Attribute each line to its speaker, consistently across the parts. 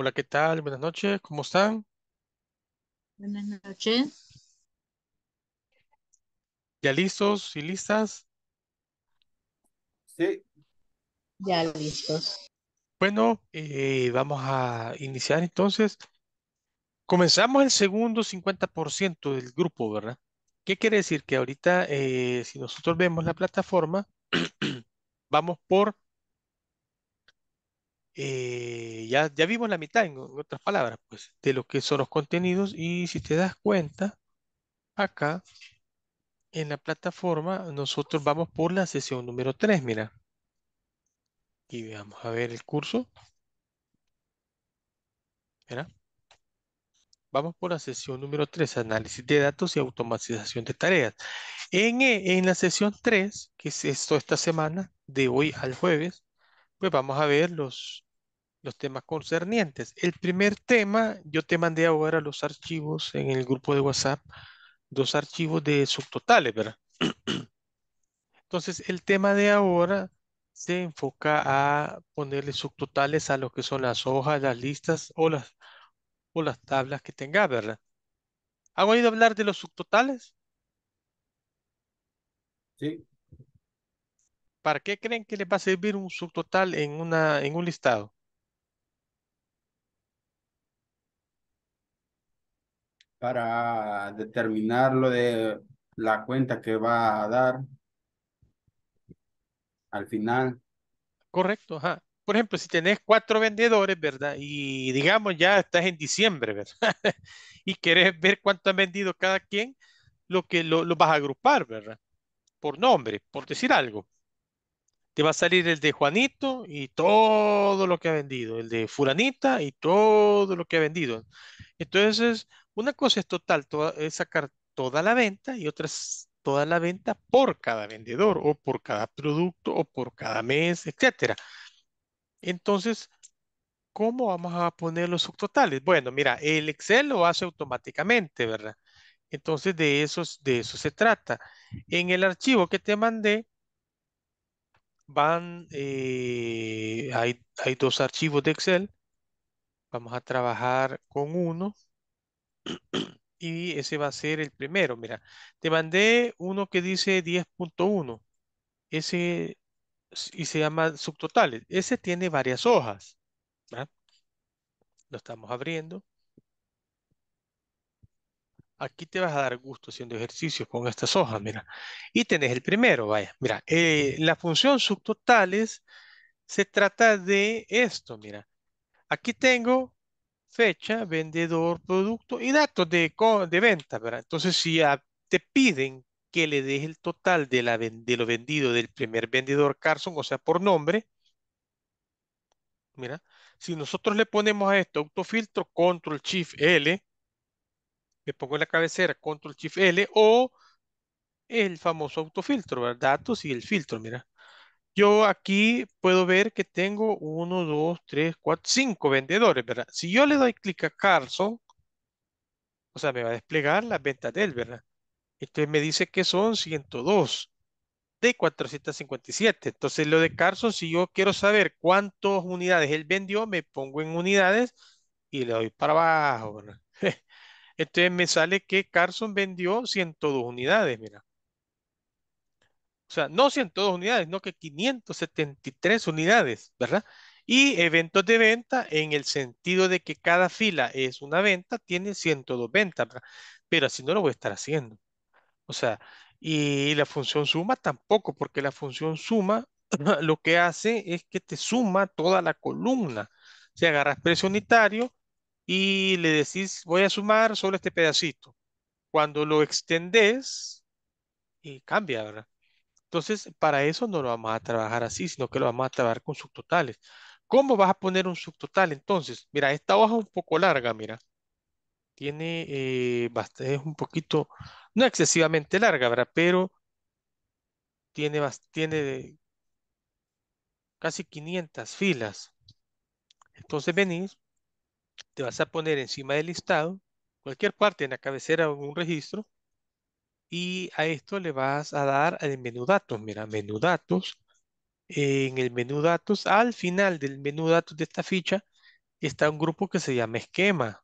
Speaker 1: Hola, ¿qué tal? Buenas noches, ¿cómo están? Buenas noches. ¿Ya listos y listas? Sí. Ya listos. Bueno, eh, vamos a iniciar entonces. Comenzamos el segundo 50% del grupo, ¿verdad? ¿Qué quiere decir? Que ahorita, eh, si nosotros vemos la plataforma, vamos por eh, ya, ya vimos la mitad, en, otras palabras, pues, de lo que son los contenidos. Y si te das cuenta, acá en la plataforma, nosotros vamos por la sesión número 3, mira. Y vamos a ver el curso. Mira. Vamos por la sesión número 3, análisis de datos y automatización de tareas. En, e, en la sesión 3, que es esto esta semana, de hoy al jueves, pues vamos a ver los, los temas concernientes. El primer tema, yo te mandé ahora los archivos en el grupo de WhatsApp, dos archivos de subtotales, ¿verdad? Entonces, el tema de ahora se enfoca a ponerle subtotales a lo que son las hojas, las listas o las, o las tablas que tenga, ¿verdad? ¿Han oído hablar de los subtotales? Sí. ¿Para qué creen que les va a servir un subtotal en, una, en un listado? para determinar lo de la cuenta que va a dar al final. Correcto, Por ejemplo, si tenés cuatro vendedores, ¿verdad? Y digamos ya estás en diciembre, ¿verdad? y querés ver cuánto han vendido cada quien, lo que lo, lo vas a agrupar, ¿verdad? Por nombre, por decir algo. Te va a salir el de Juanito y todo lo que ha vendido, el de Furanita y todo lo que ha vendido. Entonces, una cosa es total, es sacar toda la venta y otra es toda la venta por cada vendedor o por cada producto o por cada mes, etc. Entonces, ¿cómo vamos a poner los subtotales? Bueno, mira, el Excel lo hace automáticamente, ¿verdad? Entonces, de eso, de eso se trata. En el archivo que te mandé, van, eh, hay, hay dos archivos de Excel. Vamos a trabajar con uno. y ese va a ser el primero. Mira, te mandé uno que dice 10.1. Ese y se llama subtotales. Ese tiene varias hojas. Lo estamos abriendo. Aquí te vas a dar gusto haciendo ejercicios con estas hojas, mira. Y tenés el primero, vaya. Mira, eh, la función subtotales se trata de esto, mira. Aquí tengo fecha, vendedor, producto y datos de, de venta. ¿verdad? Entonces, si te piden que le des el total de, la, de lo vendido del primer vendedor Carson, o sea, por nombre, mira, si nosotros le ponemos a esto autofiltro, control shift L, le pongo en la cabecera control shift L o el famoso autofiltro, ¿verdad? datos y el filtro, mira yo aquí puedo ver que tengo uno, 2, 3, cuatro, cinco vendedores, ¿verdad? Si yo le doy clic a Carlson, o sea, me va a desplegar las ventas de él, ¿verdad? Entonces me dice que son 102 de 457. Entonces lo de Carlson, si yo quiero saber cuántas unidades él vendió, me pongo en unidades y le doy para abajo, ¿verdad? Entonces me sale que Carson vendió 102 unidades, mira. O sea, no 102 unidades, no que 573 unidades, ¿verdad? Y eventos de venta en el sentido de que cada fila es una venta, tiene 102 ventas, ¿verdad? Pero así no lo voy a estar haciendo. O sea, y la función suma tampoco, porque la función suma lo que hace es que te suma toda la columna. Si agarras precio unitario y le decís, voy a sumar solo este pedacito. Cuando lo extendes, y cambia, ¿verdad? Entonces, para eso no lo vamos a trabajar así, sino que lo vamos a trabajar con subtotales. ¿Cómo vas a poner un subtotal entonces? Mira, esta hoja es un poco larga, mira. Tiene, eh, es un poquito, no excesivamente larga, ¿verdad? Pero tiene, tiene casi 500 filas. Entonces venís, te vas a poner encima del listado, cualquier parte en la cabecera o un registro, y a esto le vas a dar el menú datos. Mira, menú datos. En el menú datos, al final del menú datos de esta ficha, está un grupo que se llama esquema.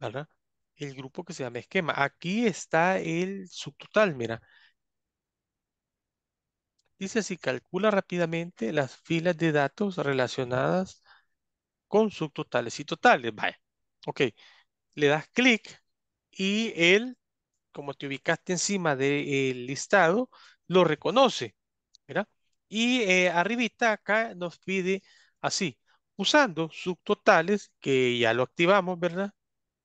Speaker 1: ¿Verdad? El grupo que se llama esquema. Aquí está el subtotal, mira. Dice si calcula rápidamente las filas de datos relacionadas con subtotales y totales. Vaya. Ok. Le das clic y el como te ubicaste encima del listado, lo reconoce, ¿verdad? Y eh, arribita acá nos pide así, usando subtotales, que ya lo activamos, ¿verdad?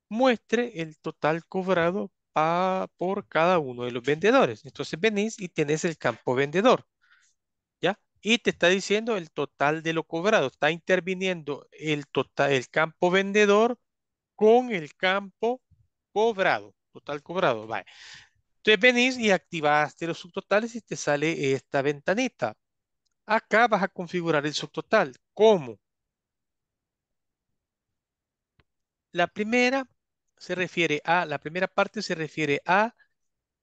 Speaker 1: Muestre el total cobrado por cada uno de los vendedores. Entonces venís y tenés el campo vendedor, ¿ya? Y te está diciendo el total de lo cobrado. Está interviniendo el, total, el campo vendedor con el campo cobrado. Total cobrado, vale. Entonces venís y activaste los subtotales y te sale esta ventanita. Acá vas a configurar el subtotal. ¿Cómo? La primera se refiere a, la primera parte se refiere a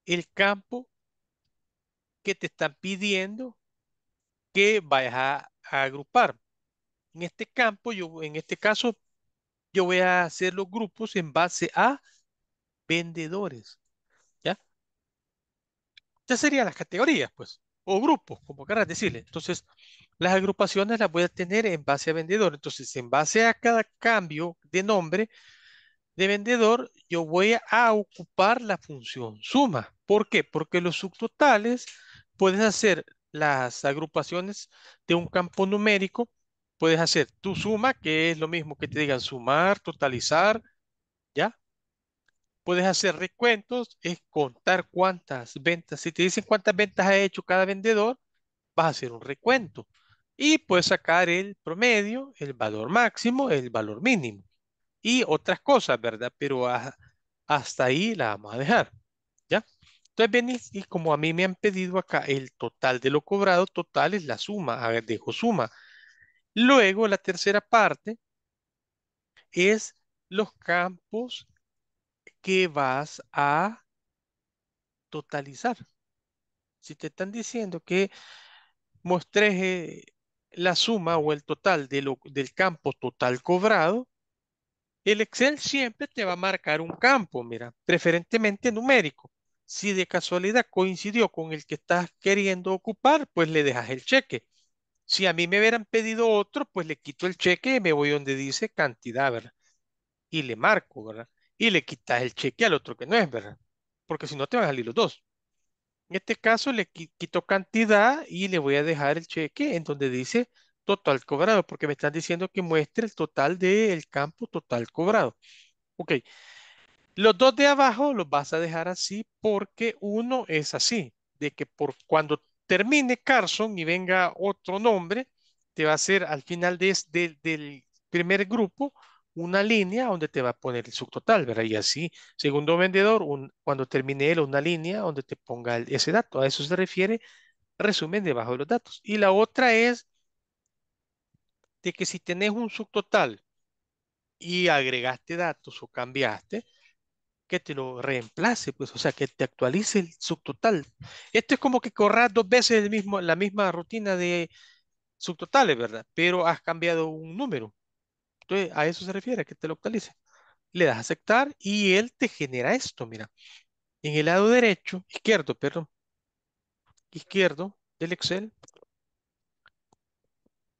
Speaker 1: el campo que te están pidiendo que vayas a, a, agrupar. En este campo, yo, en este caso, yo voy a hacer los grupos en base a vendedores. ¿Ya? Ya serían las categorías, pues, o grupos, como querrás decirle. Entonces, las agrupaciones las voy a tener en base a vendedor. Entonces, en base a cada cambio de nombre de vendedor, yo voy a ocupar la función suma. ¿Por qué? Porque los subtotales puedes hacer las agrupaciones de un campo numérico. Puedes hacer tu suma, que es lo mismo que te digan sumar, totalizar, ¿ya? puedes hacer recuentos, es contar cuántas ventas. Si te dicen cuántas ventas ha hecho cada vendedor, vas a hacer un recuento. Y puedes sacar el promedio, el valor máximo, el valor mínimo. Y otras cosas, ¿verdad? Pero hasta ahí la vamos a dejar. ¿Ya? Entonces venís y como a mí me han pedido acá el total de lo cobrado, total es la suma. A dejo suma. Luego la tercera parte es los campos que vas a totalizar. Si te están diciendo que mostré eh, la suma o el total del campo total cobrado, el Excel siempre te va a marcar un campo, mira, preferentemente numérico. Si de casualidad coincidió con el que estás queriendo ocupar, pues le dejas el cheque. Si a mí me hubieran pedido otro, pues le quito el cheque y me voy donde dice cantidad, ¿verdad? Y le marco, ¿verdad? y le quitas el cheque al otro que no es, ¿verdad? Porque si no te van a salir los dos. En este caso le quito cantidad y le voy a dejar el cheque en donde dice total cobrado, porque me están diciendo que muestre el total del campo total cobrado. Ok. Los dos de abajo los vas a dejar así porque uno es así, de que por cuando termine Carson y venga otro nombre, te va a hacer al final de, del primer grupo una línea donde te va a poner el subtotal, ¿verdad? Y así, segundo vendedor, cuando termine él, una línea donde te ponga ese dato. A eso se refiere resumen debajo de los datos. Y la otra es de que si tenés un subtotal y agregaste datos o cambiaste, que te lo reemplace, pues, o sea, que te actualice el subtotal. Esto es como que corras dos veces el mismo, la misma rutina de subtotales, ¿verdad? Pero has cambiado un número. Entonces, a eso se refiere, que te lo Le das a aceptar y él te genera esto, mira. En el lado derecho, izquierdo, perdón, izquierdo del Excel,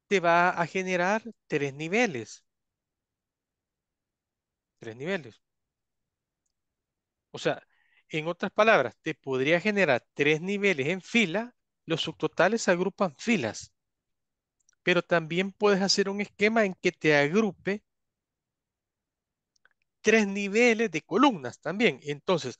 Speaker 1: te va a generar tres niveles. Tres niveles. O sea, en otras palabras, te podría generar tres niveles en fila, los subtotales agrupan filas pero también puedes hacer un esquema en que te agrupe tres niveles de columnas también. Entonces,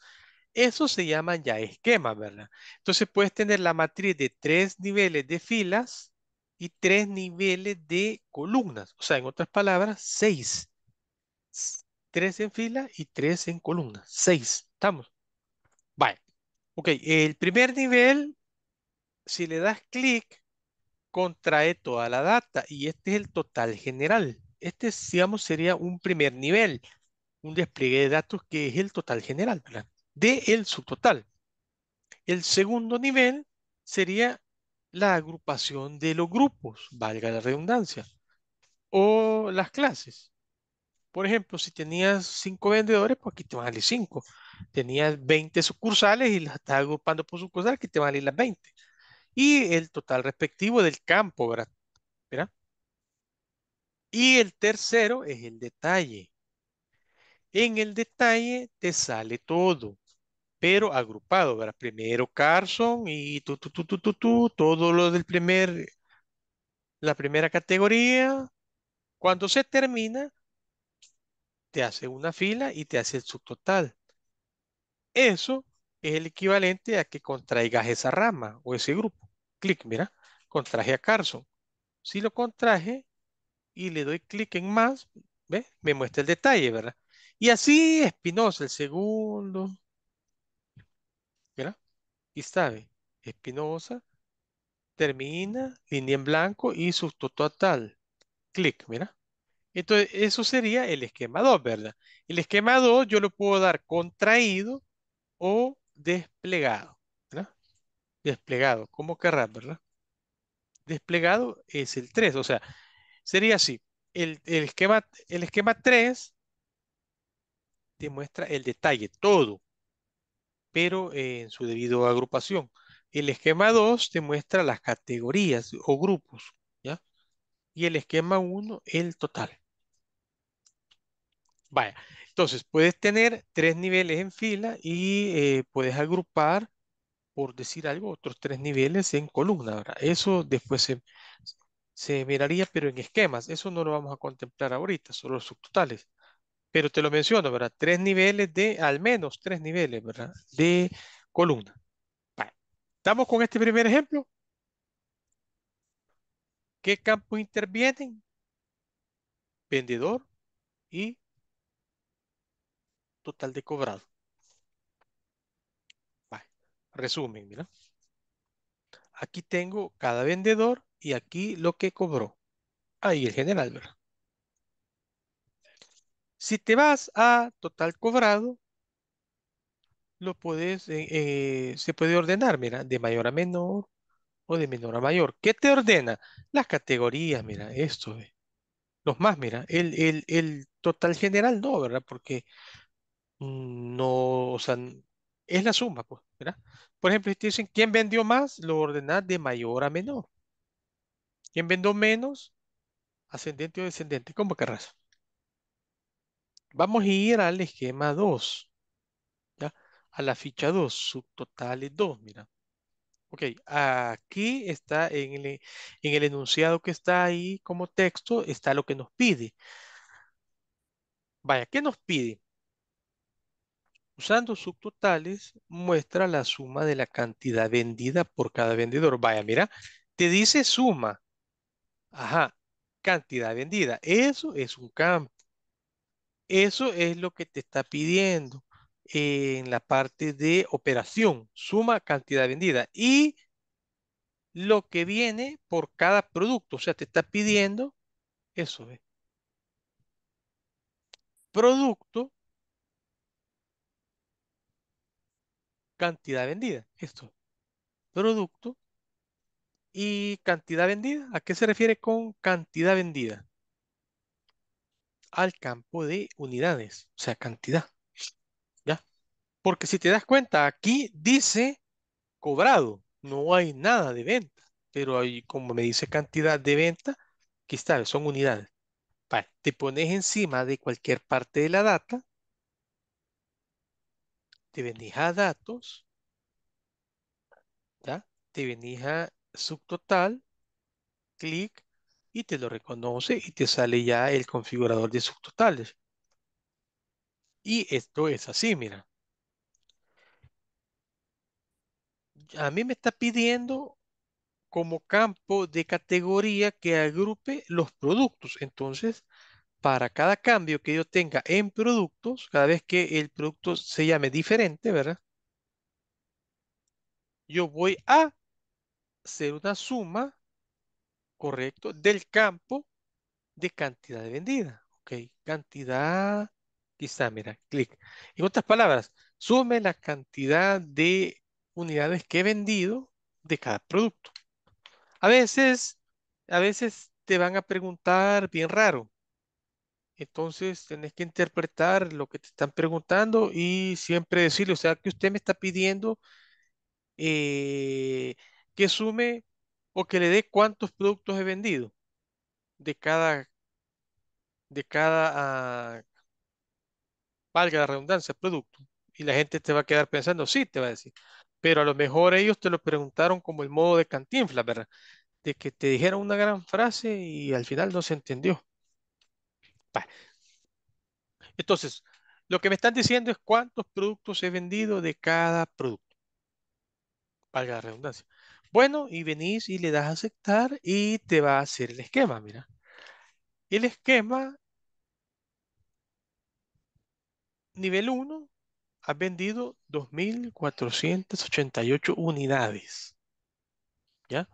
Speaker 1: eso se llama ya esquema, ¿verdad? Entonces puedes tener la matriz de tres niveles de filas y tres niveles de columnas. O sea, en otras palabras, seis. Tres en fila y tres en columnas. Seis. ¿Estamos? Vale. Ok, el primer nivel, si le das clic, contrae toda la data y este es el total general. Este, digamos, sería un primer nivel, un despliegue de datos que es el total general, ¿verdad? De el subtotal. El segundo nivel sería la agrupación de los grupos, valga la redundancia, o las clases. Por ejemplo, si tenías cinco vendedores, pues aquí te van a salir cinco. Tenías 20 sucursales y las estás agrupando por sucursal, aquí te van a salir las 20 y el total respectivo del campo, ¿verdad? ¿verdad? Y el tercero es el detalle. En el detalle te sale todo, pero agrupado, ¿verdad? Primero Carson y tú, tú, tu, tu, tu, tú. todo lo del primer, la primera categoría. Cuando se termina, te hace una fila y te hace el subtotal. Eso es el equivalente a que contraigas esa rama o ese grupo. Clic, mira, contraje a Carson. Si lo contraje y le doy clic en más, me muestra el detalle, ¿verdad? Y así Espinosa, el segundo. Mira, y sabe, Espinosa termina, línea en blanco y su total. Clic, mira. Entonces, eso sería el esquema 2, ¿verdad? El esquema 2 yo lo puedo dar contraído o desplegado, ¿verdad? Desplegado, como querrás, ¿verdad? Desplegado es el 3, o sea, sería así. El, esquema, el esquema 3 te muestra el detalle, todo, pero en su debido agrupación. El esquema 2 te muestra las categorías o grupos, ¿ya? Y el esquema 1, el total. Vaya, entonces, puedes tener tres niveles en fila y eh, puedes agrupar, por decir algo, otros tres niveles en columna. Eso después se, se miraría, pero en esquemas. Eso no lo vamos a contemplar ahorita, solo los subtotales. Pero te lo menciono, ¿verdad? Tres niveles de, al menos tres niveles, ¿verdad? De columna. ¿Estamos con este primer ejemplo? ¿Qué campos intervienen? Vendedor y total de cobrado. Resumen, mira. Aquí tengo cada vendedor y aquí lo que cobró. Ahí el general, ¿verdad? Si te vas a total cobrado, lo puedes, eh, eh, se puede ordenar, mira, de mayor a menor o de menor a mayor. ¿Qué te ordena? Las categorías, mira, esto, los más, mira, el, el, el total general no, ¿verdad? Porque Mm, no, o sea, es la suma, pues, ¿verdad? Por ejemplo, si dicen, ¿quién vendió más? Lo ordenás de mayor a menor. ¿Quién vendió menos? Ascendente o descendente, como querrás. Vamos a ir al esquema 2, A la ficha 2, subtotales 2, mira. Ok, aquí está en el, en el enunciado que está ahí como texto, está lo que nos pide. Vaya, ¿qué nos pide? Usando subtotales, muestra la suma de la cantidad vendida por cada vendedor. Vaya, mira, te dice suma. Ajá, cantidad vendida. Eso es un campo. Eso es lo que te está pidiendo en la parte de operación, suma cantidad vendida y lo que viene por cada producto, o sea, te está pidiendo eso es producto cantidad vendida. Esto, producto y cantidad vendida. ¿A qué se refiere con cantidad vendida? Al campo de unidades, o sea, cantidad. ¿Ya? Porque si te das cuenta, aquí dice cobrado, no hay nada de venta, pero hay como me dice cantidad de venta, aquí está, son unidades. te pones encima de cualquier parte de la data te venís a datos, te venís a subtotal, clic y te lo reconoce y te sale ya el configurador de subtotales. Y esto es así, mira. A mí me está pidiendo como campo de categoría que agrupe los productos. Entonces, para cada cambio que yo tenga en productos, cada vez que el producto se llame diferente, ¿verdad? Yo voy a hacer una suma, ¿correcto? Del campo de cantidad de vendida, ¿ok? Cantidad, quizá, mira, clic. En otras palabras, sume la cantidad de unidades que he vendido de cada producto. A veces, a veces te van a preguntar bien raro. Entonces, tenés que interpretar lo que te están preguntando y siempre decirle, o sea, que usted me está pidiendo eh, que sume o que le dé cuántos productos he vendido de cada, de cada, ah, valga la redundancia, producto. Y la gente te va a quedar pensando, sí, te va a decir. Pero a lo mejor ellos te lo preguntaron como el modo de cantinfla, ¿verdad? De que te dijeron una gran frase y al final no se entendió. Entonces, lo que me están diciendo es cuántos productos he vendido de cada producto. Valga la redundancia. Bueno, y venís y le das a aceptar y te va a hacer el esquema, mira. El esquema nivel 1 ha vendido 2.488 unidades. ¿Ya?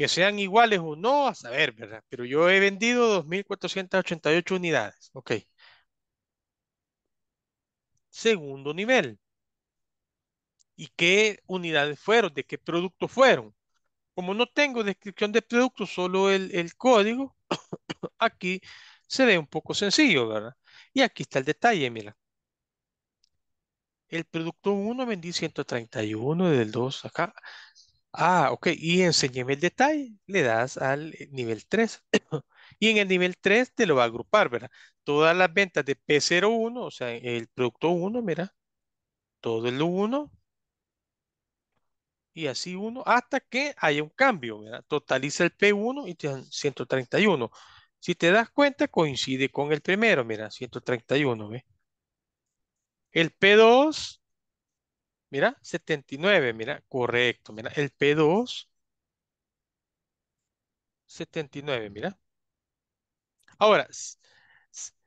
Speaker 1: que sean iguales o no, a saber, ¿verdad? Pero yo he vendido 2.488 unidades. Ok. Segundo nivel. ¿Y qué unidades fueron? ¿De qué producto fueron? Como no tengo descripción de producto, solo el, el código, aquí se ve un poco sencillo, ¿verdad? Y aquí está el detalle, mira. El producto 1 vendí 131 del 2 acá. Ah, ok. Y enséñeme el detalle. Le das al eh, nivel 3. y en el nivel 3 te lo va a agrupar, ¿verdad? Todas las ventas de P01, o sea, el producto 1, mira. Todo el 1. Y así 1 hasta que haya un cambio, ¿verdad? Totaliza el P1 y te dan 131. Si te das cuenta, coincide con el primero, mira, 131, ¿ves? El P2 Mira, 79, mira, correcto, mira, el P2, 79, mira. Ahora,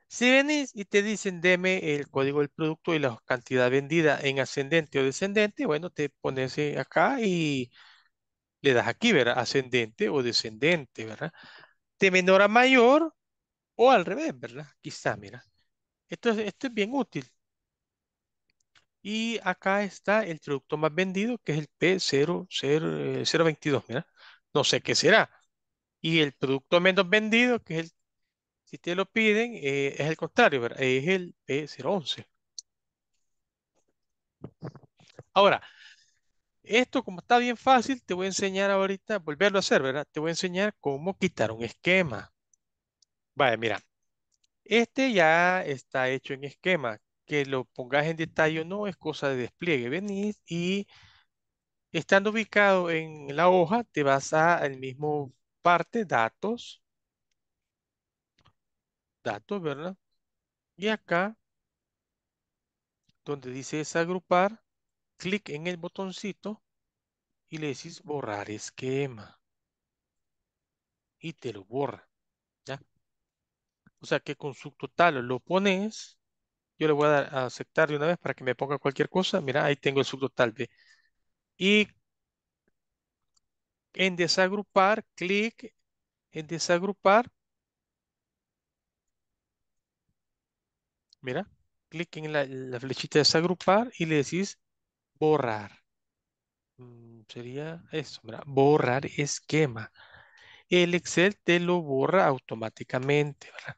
Speaker 1: si venís y te dicen deme el código del producto y la cantidad vendida en ascendente o descendente, bueno, te pones eh, acá y le das aquí, ¿verdad? Ascendente o descendente, ¿verdad? De menor a mayor o al revés, ¿verdad? Quizá, mira. Esto, esto es bien útil. Y acá está el producto más vendido, que es el P022, eh, mira. No sé qué será. Y el producto menos vendido, que es el, si te lo piden, eh, es el contrario, ¿verdad? es el P011. Ahora, esto como está bien fácil, te voy a enseñar ahorita, volverlo a hacer, ¿verdad? Te voy a enseñar cómo quitar un esquema. Vaya, mira. Este ya está hecho en esquema que lo pongas en detalle o no es cosa de despliegue. Venís y estando ubicado en la hoja, te vas a el mismo parte, datos, datos, ¿verdad? Y acá, donde dice es agrupar, clic en el botoncito y le decís borrar esquema. Y te lo borra. ¿ya? O sea que con su total lo pones yo le voy a, dar a aceptar de una vez para que me ponga cualquier cosa. Mira, ahí tengo el subtotal B. Y en desagrupar, clic en desagrupar. Mira, clic en la, flechita de desagrupar y le decís borrar. Mm, sería eso, mira, borrar esquema. El Excel te lo borra automáticamente, ¿verdad?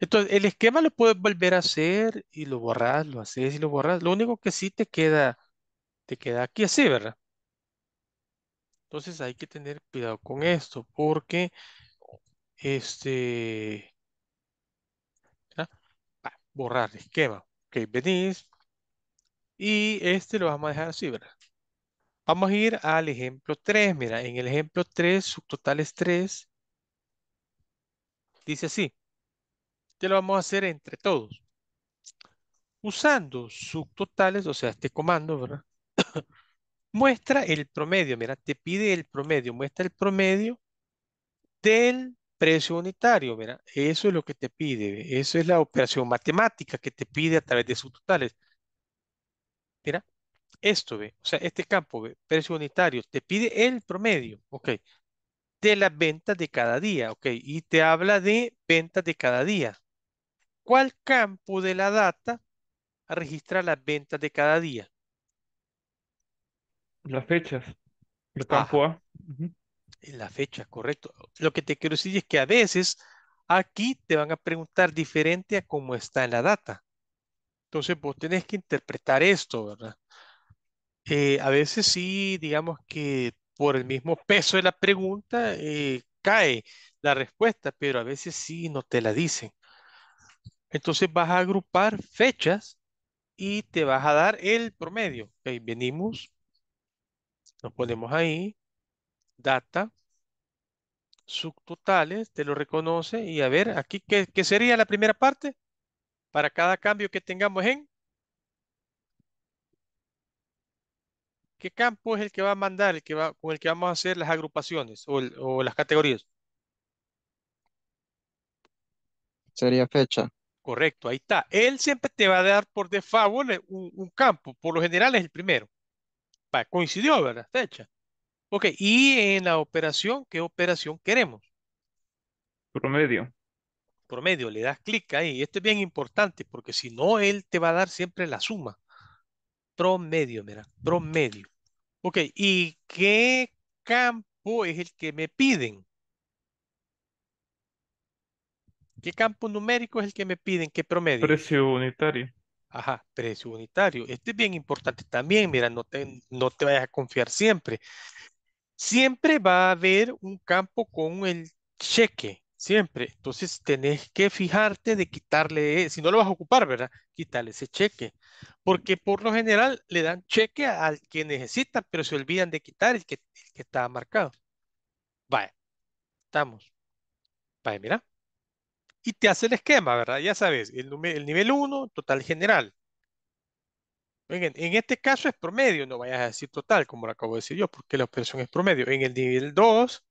Speaker 1: Entonces, el esquema lo puedes volver a hacer y lo borras, lo haces y lo borras. Lo único que sí te queda, te queda aquí así, ¿verdad? Entonces hay que tener cuidado con esto porque este borrar el esquema. Ok, venís y este lo vamos a dejar así, ¿verdad? Vamos a ir al ejemplo 3. Mira, en el ejemplo 3, subtotal es 3. Dice así lo vamos a hacer entre todos. Usando subtotales, o sea, este comando, ¿verdad? muestra el promedio, mira, te pide el promedio, muestra el promedio del precio unitario, mira, eso es lo que te pide, eso es la operación matemática que te pide a través de subtotales. Mira, esto, ve, o sea, este campo, precio unitario, te pide el promedio, ok, de las ventas de cada día, ok, y te habla de ventas de cada día, ¿Cuál campo de la data registra las ventas de cada día? Las fechas. El ah, campo A. las fechas, correcto. Lo que te quiero decir es que a veces aquí te van a preguntar diferente a cómo está en la data. Entonces vos tenés que interpretar esto, ¿verdad? Eh, a veces sí, digamos que por el mismo peso de la pregunta eh, cae la respuesta, pero a veces sí no te la dicen. Entonces vas a agrupar fechas y te vas a dar el promedio. venimos, nos ponemos ahí, data, subtotales, te lo reconoce y a ver, aquí, ¿qué, sería la primera parte? Para cada cambio que tengamos en ¿Qué campo es el que va a mandar, el que con el que vamos a hacer las agrupaciones o las categorías? Sería fecha. Correcto, ahí está. Él siempre te va a dar por default un, campo. Por lo general es el primero. Pa, coincidió, ¿verdad? Fecha. Ok, y en la operación, ¿qué operación queremos? Promedio. Promedio, le das clic ahí. Esto es bien importante porque si no, él te va a dar siempre la suma. Promedio, mira, promedio. Ok, ¿y qué campo es el que me piden? ¿Qué campo numérico es el que me piden? ¿Qué promedio? Precio unitario. Ajá, precio unitario. Este es bien importante también. Mira, no te, no te vayas a confiar siempre. Siempre va a haber un campo con el cheque. Siempre. Entonces tenés que fijarte de quitarle, si no lo vas a ocupar, ¿verdad? Quitarle ese cheque. Porque por lo general le dan cheque al que necesita, pero se olvidan de quitar el que, el que está marcado. Vaya, estamos. Vaya, mira y te hace el esquema, ¿verdad? Ya sabes, el, nivel 1, total general. En, en, este caso es promedio, no vayas a decir total, como lo acabo de decir yo, porque la operación es promedio. En el nivel 2,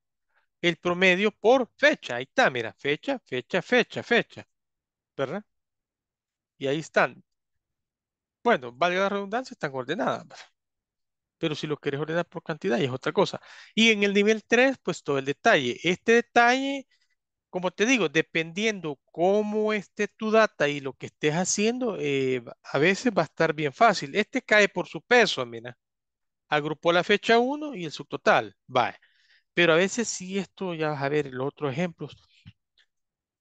Speaker 1: el promedio por fecha. Ahí está, mira, fecha, fecha, fecha, fecha. ¿Verdad? Y ahí están. Bueno, valga la redundancia, están ordenadas. Pero si lo quieres ordenar por cantidad, ya es otra cosa. Y en el nivel 3, pues todo el detalle. Este detalle como te digo, dependiendo cómo esté tu data y lo que estés haciendo, eh, a veces va a estar bien fácil. Este cae por su peso, mira. Agrupó la fecha 1 y el subtotal. Vale. Pero a veces si esto ya vas a ver los otros ejemplos.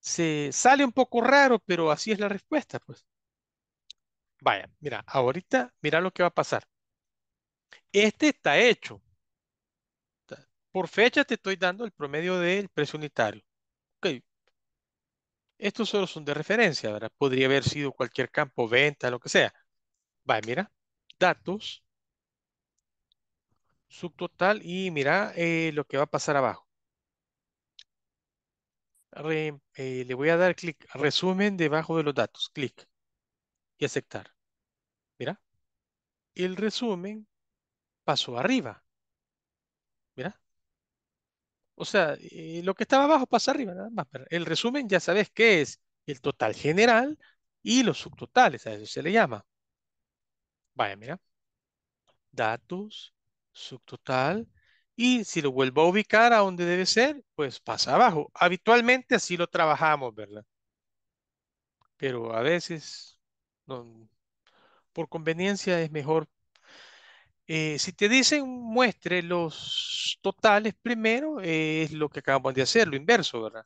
Speaker 1: Se sale un poco raro, pero así es la respuesta, pues. Vaya, mira, ahorita, mira lo que va a pasar. Este está hecho. Por fecha te estoy dando el promedio del precio unitario. Estos solo son de referencia, ¿verdad? Podría haber sido cualquier campo, venta, lo que sea. Va, mira, datos, subtotal y mira eh, lo que va a pasar abajo. Eh, le voy a dar clic, resumen debajo de los datos, clic y aceptar. Mira, el resumen pasó arriba. Mira, o sea, eh, lo que estaba abajo pasa arriba, nada el resumen ya sabes qué es el total general y los subtotales, a eso se le llama. Vaya, mira. Datos, subtotal, y si lo vuelvo a ubicar a donde debe ser, pues pasa abajo. Habitualmente así lo trabajamos, ¿verdad? Pero a veces, por conveniencia es mejor eh, si te dicen muestre los totales primero, eh, es lo que acabamos de hacer, lo inverso, ¿verdad?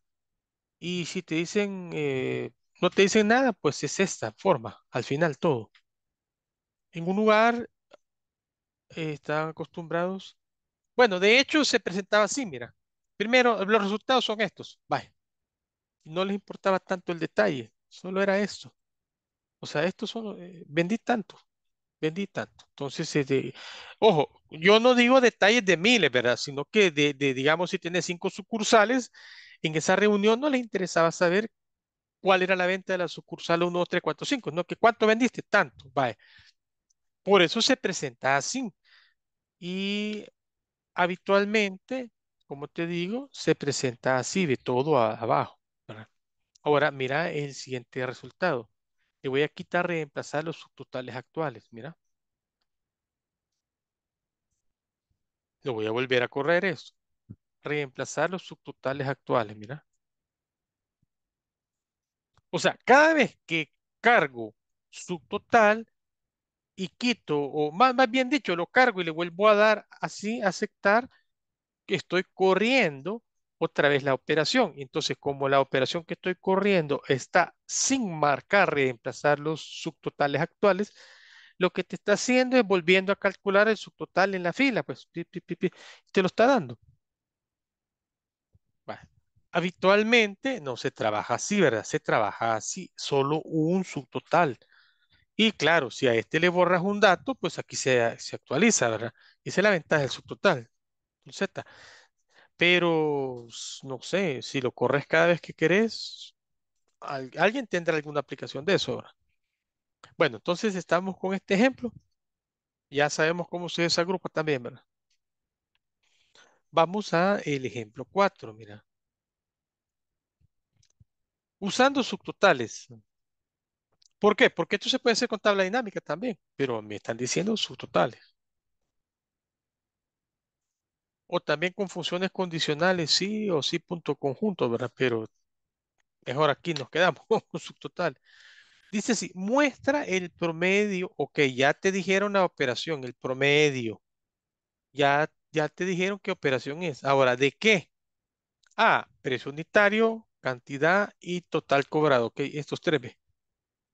Speaker 1: Y si te dicen, eh, no te dicen nada, pues es esta forma, al final todo. En un lugar están acostumbrados. Bueno, de hecho se presentaba así, mira. Primero, los resultados son estos, vaya. No les importaba tanto el detalle, solo era esto. O sea, estos son, vendí tanto vendí tanto, Entonces, eh, ojo, yo no digo detalles de miles, ¿verdad? Sino que, de, digamos, si tiene cinco sucursales, en esa reunión no le interesaba saber cuál era la venta de la sucursal 1, 2, 3, 4, 5, no, que cuánto vendiste, tanto, vaya. Por eso se presenta así. Y habitualmente, como te digo, se presenta así, de todo abajo. ¿verdad? Ahora, mira el siguiente resultado. Le voy a quitar, reemplazar los subtotales actuales, mira. Lo voy a volver a correr eso. Reemplazar los subtotales actuales, mira. O sea, cada vez que cargo subtotal y quito, o más, más bien dicho, lo cargo y le vuelvo a dar así, aceptar, que estoy corriendo otra vez la operación. Entonces, como la operación que estoy corriendo está sin marcar, reemplazar los subtotales actuales, lo que te está haciendo es volviendo a calcular el subtotal en la fila, pues te lo está dando. habitualmente no se trabaja así, ¿verdad? Se trabaja así, solo un subtotal. Y claro, si a este le borras un dato, pues aquí se, se actualiza, ¿verdad? Y esa es la ventaja del subtotal. Z pero no sé, si lo corres cada vez que querés, alguien tendrá alguna aplicación de eso Bueno, entonces estamos con este ejemplo. Ya sabemos cómo se desagrupa también, ¿verdad? Vamos a el ejemplo 4, mira. Usando subtotales. ¿Por qué? Porque esto se puede hacer con tabla dinámica también, pero me están diciendo subtotales. O también con funciones condicionales, sí o sí, punto conjunto, ¿verdad? Pero mejor aquí nos quedamos con subtotal. Dice así, muestra el promedio, ok, ya te dijeron la operación, el promedio. Ya, ya te dijeron qué operación es. Ahora, ¿de qué? A, precio unitario, cantidad y total cobrado, ok, estos tres, ¿ve?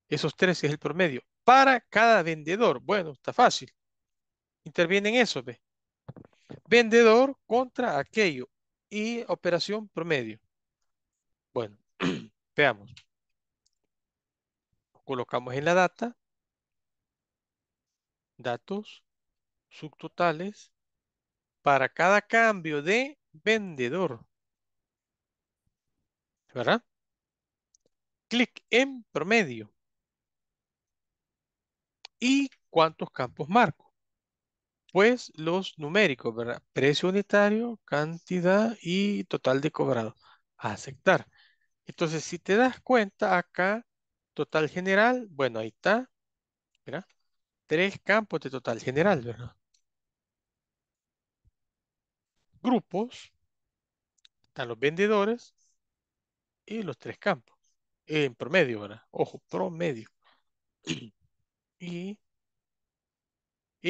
Speaker 1: Esos tres es el promedio. Para cada vendedor, bueno, está fácil. Interviene en eso, vendedor contra aquello y operación promedio. Bueno, veamos. Colocamos en la data, datos, subtotales, para cada cambio de vendedor. ¿Verdad? Clic en promedio. ¿Y cuántos campos marco? Pues los numéricos, ¿verdad? Precio unitario, cantidad y total de cobrado. Aceptar. Entonces, si te das cuenta acá, total general, bueno, ahí está. ¿verdad? Tres campos de total general, ¿verdad? Grupos, están los vendedores y los tres campos. En promedio, ¿verdad? Ojo, promedio. Y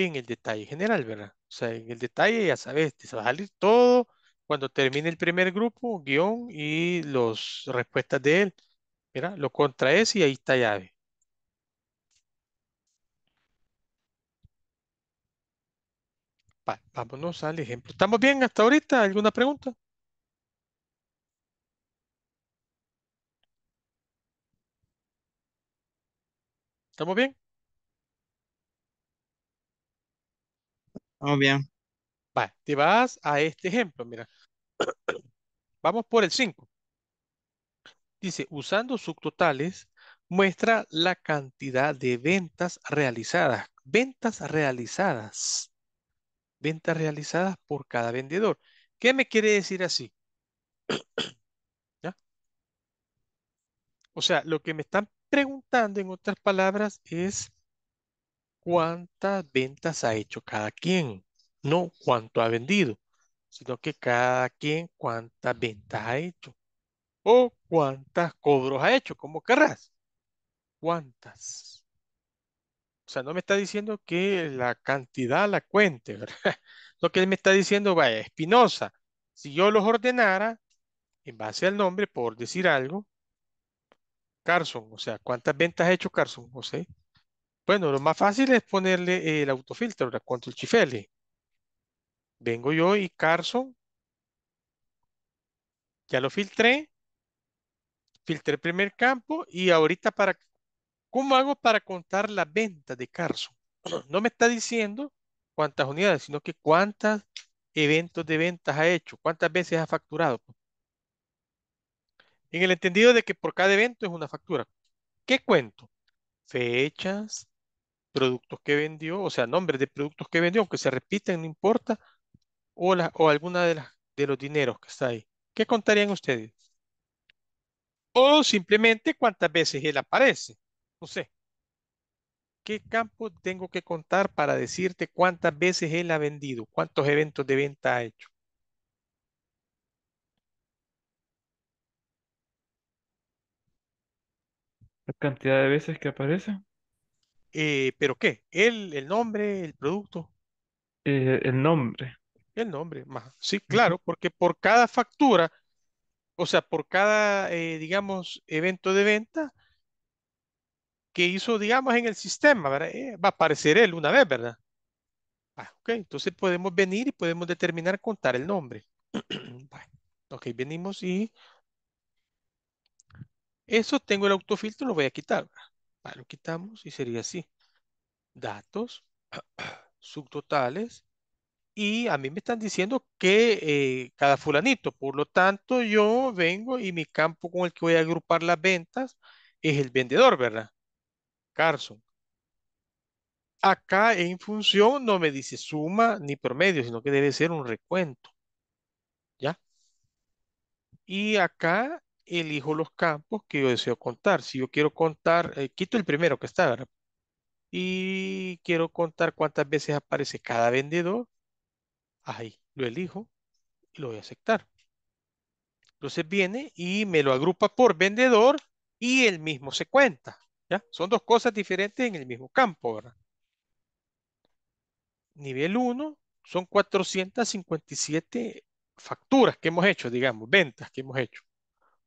Speaker 1: en el detalle general, ¿verdad? O sea, en el detalle ya sabes, te va a salir todo cuando termine el primer grupo, guión y las respuestas de él. Mira, lo contraes y ahí está llave. vámonos al ejemplo. ¿Estamos bien hasta ahorita? ¿Alguna pregunta? ¿Estamos bien? Oh bien. Vale, te vas a este ejemplo, mira. Vamos por el 5. Dice, usando subtotales, muestra la cantidad de ventas realizadas. Ventas realizadas. Ventas realizadas por cada vendedor. ¿Qué me quiere decir así? O sea, lo que me están preguntando, en otras palabras, es cuántas ventas ha hecho cada quien, no cuánto ha vendido, sino que cada quien cuántas ventas ha hecho o cuántas cobros ha hecho, como querrás. ¿Cuántas? O sea, no me está diciendo que la cantidad la cuente, ¿verdad? Lo que él me está diciendo, vaya, Espinosa, si yo los ordenara en base al nombre, por decir algo, Carson, o sea, ¿cuántas ventas ha hecho Carson, José? Bueno, lo más fácil es ponerle el autofiltro, la el el Vengo yo y Carson. Ya lo filtré. Filtré el primer campo y ahorita para... ¿Cómo hago para contar la venta de Carson? No me está diciendo cuántas unidades, sino que cuántos eventos de ventas ha hecho, cuántas veces ha facturado. En el entendido de que por cada evento es una factura. ¿Qué cuento? Fechas, productos que vendió, o sea, nombres de productos que vendió, aunque se repiten, no importa, o, o alguna de, las de los dineros que está ahí. ¿Qué contarían ustedes? O simplemente cuántas veces él aparece. No sé. ¿Qué campo tengo que contar para decirte cuántas veces él ha vendido? ¿Cuántos eventos de venta ha hecho? La cantidad de veces que aparece. Eh, ¿Pero qué? ¿El, el nombre, el producto? Eh, el nombre. El nombre, más. Sí, claro, porque por cada factura, o sea, por cada, eh, digamos, evento de venta que hizo, digamos, en el sistema, va a aparecer él una vez, ¿verdad? Ah, ok, entonces podemos venir y podemos determinar contar el nombre. ok, venimos y eso tengo el autofiltro, lo voy a quitar, ¿verdad? lo quitamos y sería así. Datos, subtotales, y a mí me están diciendo que eh, cada fulanito. Por lo tanto, yo vengo y mi campo con el que voy a agrupar las ventas es el vendedor, ¿verdad? Carson. Acá en función no me dice suma ni promedio, sino que debe ser un recuento. ¿Ya? Y acá elijo los campos que yo deseo contar. Si yo quiero contar, eh, quito el primero que está, ¿verdad? Y quiero contar cuántas veces aparece cada vendedor. Ahí lo elijo y lo voy a aceptar. Entonces viene y me lo agrupa por vendedor y el mismo se cuenta. Son dos cosas diferentes en el mismo campo, ¿verdad? Nivel 1 son 457 facturas que hemos hecho, digamos, ventas que hemos hecho.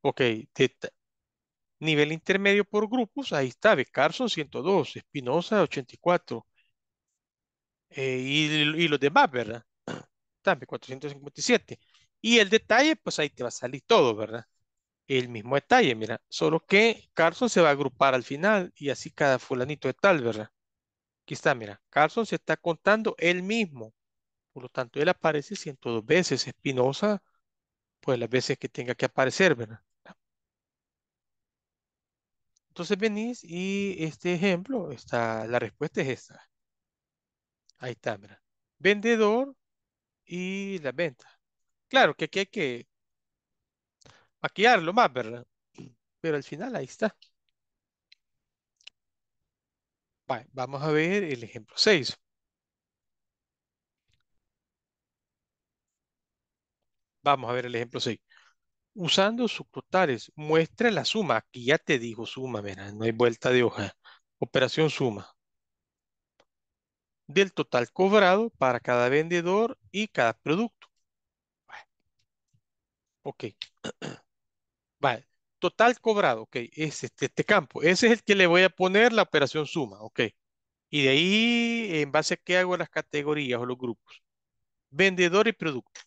Speaker 1: Ok, nivel intermedio por grupos, ahí está, de Carson 102, Espinosa 84, eh, y, y, los demás, ¿verdad? También 457. Y el detalle, pues ahí te va a salir todo, ¿verdad? El mismo detalle, mira, solo que Carson se va a agrupar al final y así cada fulanito de tal, ¿verdad? Aquí está, mira, Carson se está contando él mismo. Por lo tanto, él aparece 102 veces, Espinosa, pues las veces que tenga que aparecer, ¿verdad? Entonces venís y este ejemplo, está, la respuesta es esta. Ahí está, mira. Vendedor y la venta. Claro que aquí hay que maquillarlo más, ¿verdad? Pero al final ahí está. vamos a ver el ejemplo 6. Vamos a ver el ejemplo 6 usando subtotales, muestra la suma. Aquí ya te digo suma, mira, no hay vuelta de hoja. Operación suma. Del total cobrado para cada vendedor y cada producto. Ok. Vale. Total cobrado, ok, es este, este, campo. Ese es el que le voy a poner la operación suma, ok. Y de ahí, en base a qué hago las categorías o los grupos. Vendedor y producto.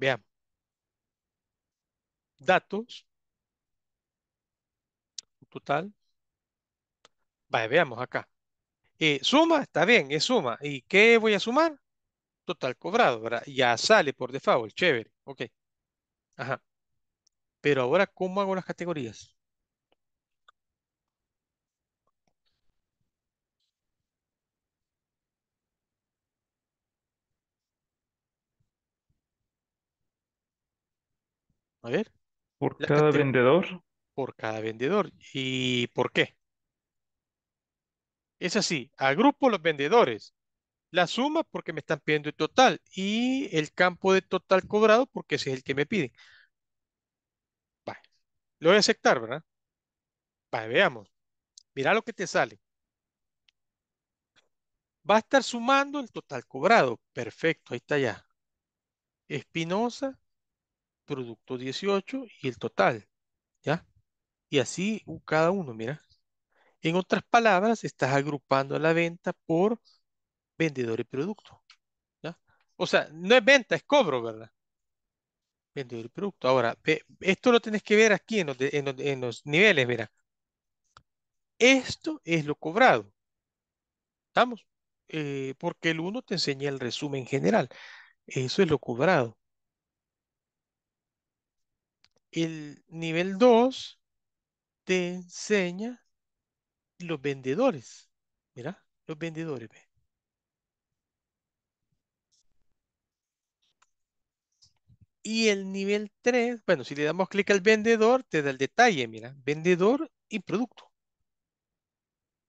Speaker 1: Veamos. Datos. Total. Vale, veamos acá. Eh, suma, está bien, es suma. ¿Y qué voy a sumar? Total cobrado, ¿verdad? Ya sale por default, chévere. Ok. Ajá. Pero ahora, ¿cómo hago las categorías? A ver. Por cada vendedor. por cada vendedor. ¿Y por qué? Es así, agrupo los vendedores, la suma porque me están pidiendo el total y el campo de total cobrado porque ese es el que me piden. Lo voy a aceptar, ¿verdad? veamos. Mira lo que te sale. Va a estar sumando el total cobrado. Perfecto, ahí está ya. Espinosa producto 18 y el total, ¿ya? Y así cada uno, mira. En otras palabras, estás agrupando la venta por vendedor y producto, ¿ya? O sea, no es venta, es cobro, ¿verdad? Vendedor y producto. Ahora, esto lo tienes que ver aquí en los, niveles, mira. Esto es lo cobrado. ¿Estamos? Eh, porque el uno te enseña el resumen general. Eso es lo cobrado. El nivel 2 te enseña los vendedores. Mira, los vendedores. Y el nivel 3, bueno, si le damos clic al vendedor, te da el detalle, mira, vendedor y producto.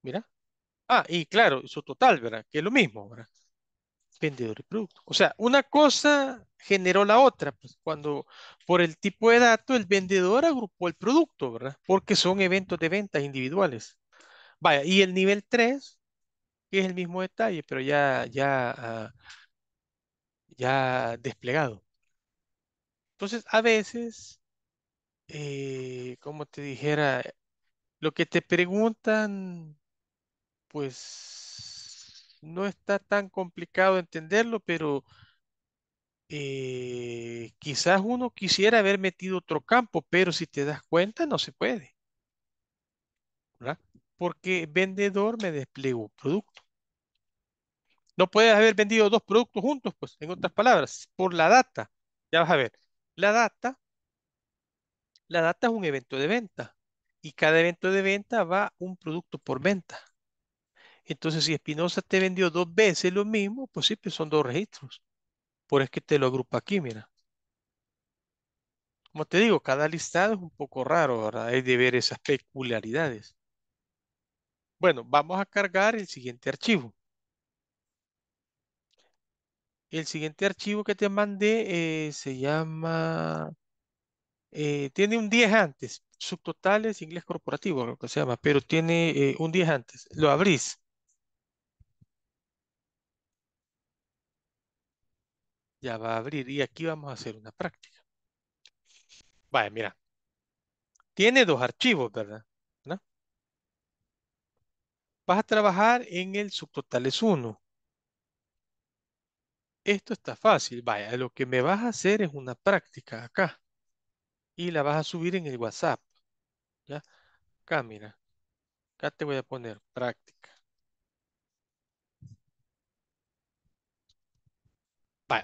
Speaker 1: Mira. Ah, y claro, su total, ¿verdad? Que es lo mismo, ¿verdad? vendedor y producto. O sea, una cosa generó la otra, pues, cuando por el tipo de dato el vendedor agrupó el producto, ¿verdad? Porque son eventos de ventas individuales. Vaya, y el nivel 3, que es el mismo detalle, pero ya, ya, ah, ya desplegado. Entonces, a veces, eh, como te dijera, lo que te preguntan, pues no está tan complicado entenderlo, pero eh, quizás uno quisiera haber metido otro campo, pero si te das cuenta no se puede. ¿verdad? Porque vendedor me desplegó producto. No puedes haber vendido dos productos juntos, pues, en otras palabras, por la data. Ya vas a ver. La data, la data es un evento de venta y cada evento de venta va un producto por venta. Entonces, si Espinosa te vendió dos veces lo mismo, pues sí, pues son dos registros. Por es que te lo agrupa aquí, mira. Como te digo, cada listado es un poco raro, ¿verdad? Hay de ver esas peculiaridades. Bueno, vamos a cargar el siguiente archivo. El siguiente archivo que te mandé eh, se llama... Eh, tiene un 10 antes. Subtotales, inglés corporativo, lo que se llama. Pero tiene eh, un 10 antes. Lo abrís. Ya va a abrir y aquí vamos a hacer una práctica. Vaya, mira. Tiene dos archivos, ¿verdad? ¿No? Vas a trabajar en el subtotales 1. Esto está fácil. Vaya, lo que me vas a hacer es una práctica acá. Y la vas a subir en el WhatsApp. ¿Ya? Acá, mira. Acá te voy a poner práctica.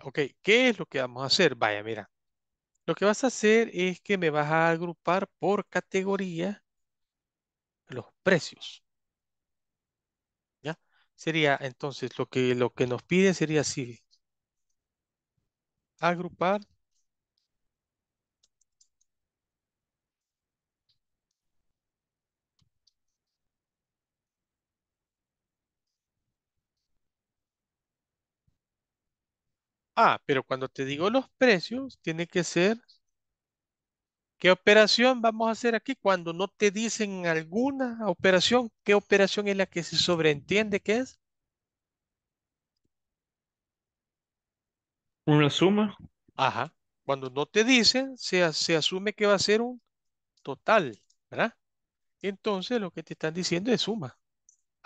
Speaker 1: ok, ¿qué es lo que vamos a hacer? Vaya, mira, lo que vas a hacer es que me vas a agrupar por categoría los precios. ¿Ya? Sería entonces lo que, lo que nos pide sería así. Agrupar Ah, pero cuando te digo los precios, tiene que ser qué operación vamos a hacer aquí. Cuando no te dicen alguna operación, ¿qué operación es la que se sobreentiende que es? Una suma. Ajá. Cuando no te dicen, se, se asume que va a ser un total, ¿verdad? Entonces lo que te están diciendo es suma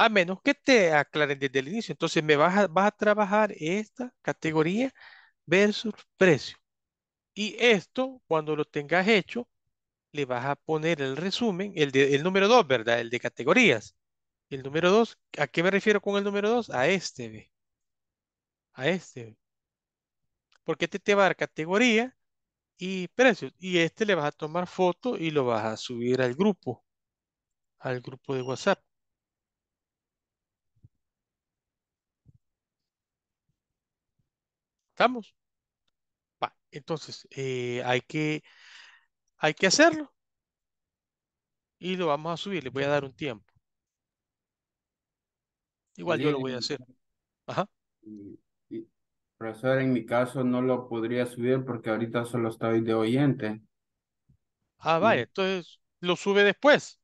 Speaker 1: a menos que te aclaren desde el inicio. Entonces me vas a, a trabajar esta categoría versus precio. Y esto, cuando lo tengas hecho, le vas a poner el resumen, el, número 2, ¿verdad? El de categorías. El número 2, ¿a qué me refiero con el número 2? A este, ¿ve? A este. Porque este te va a dar categoría y precios. Y este le vas a tomar foto y lo vas a subir al grupo. Al grupo de WhatsApp. ¿Estamos? entonces, eh, hay que, hay que hacerlo. Y lo vamos a subir, le voy a dar un tiempo. Igual yo lo voy a hacer. Ajá. Profesor, en mi caso no lo podría subir porque ahorita solo estoy de oyente. Ah, vale, entonces lo sube después.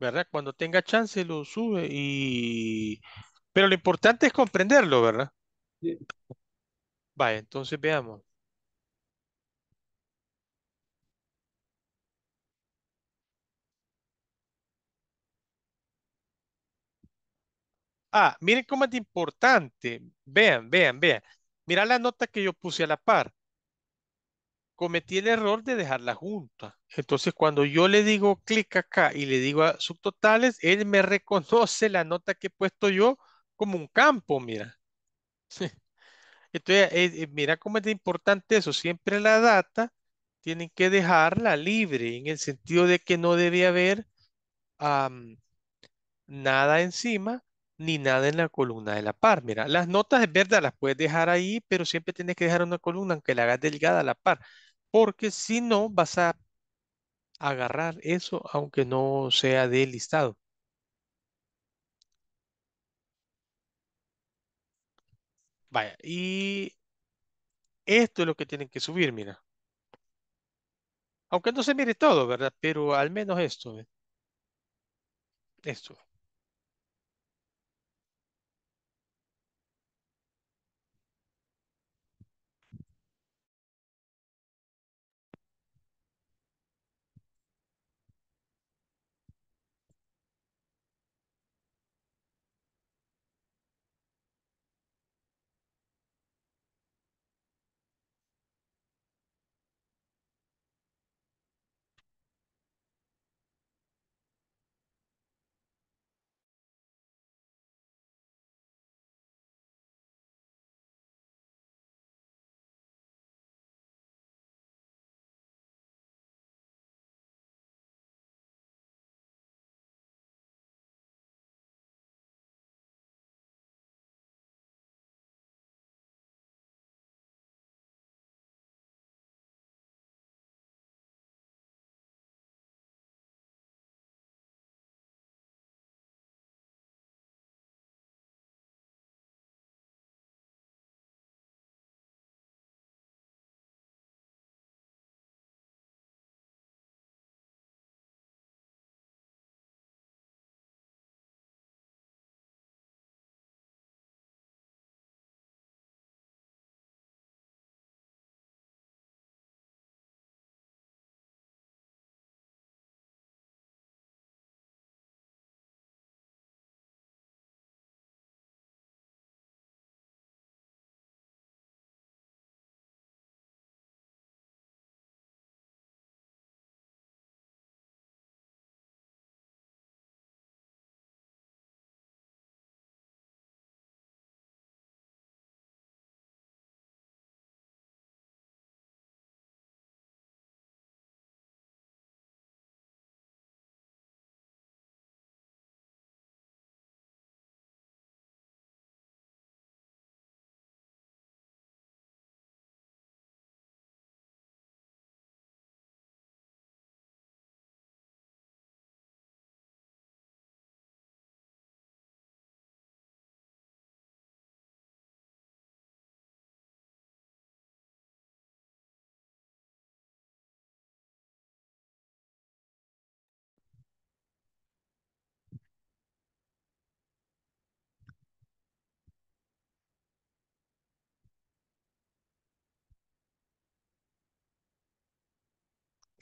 Speaker 1: ¿Verdad? Cuando tenga chance lo sube y... Pero lo importante es comprenderlo, ¿verdad? vaya, entonces veamos. Ah, miren cómo es importante. Vean, vean, vean. Mira la nota que yo puse a la par. Cometí el error de dejarla junta. Entonces, cuando yo le digo clic acá y le digo a subtotales, él me reconoce la nota que he puesto yo como un campo, mira. Entonces, eh, eh, mira cómo es importante eso. Siempre la data tienen que dejarla libre, en el sentido de que no debe haber nada encima ni nada en la columna de la par. Mira, las notas es verdad, las puedes dejar ahí, pero siempre tienes que dejar una columna, aunque la hagas delgada a la par, porque si no vas a agarrar eso, aunque no sea del listado. Vaya, y esto es lo que tienen que subir, mira. Aunque no se mire todo, ¿verdad? Pero al menos esto. Eh. Esto.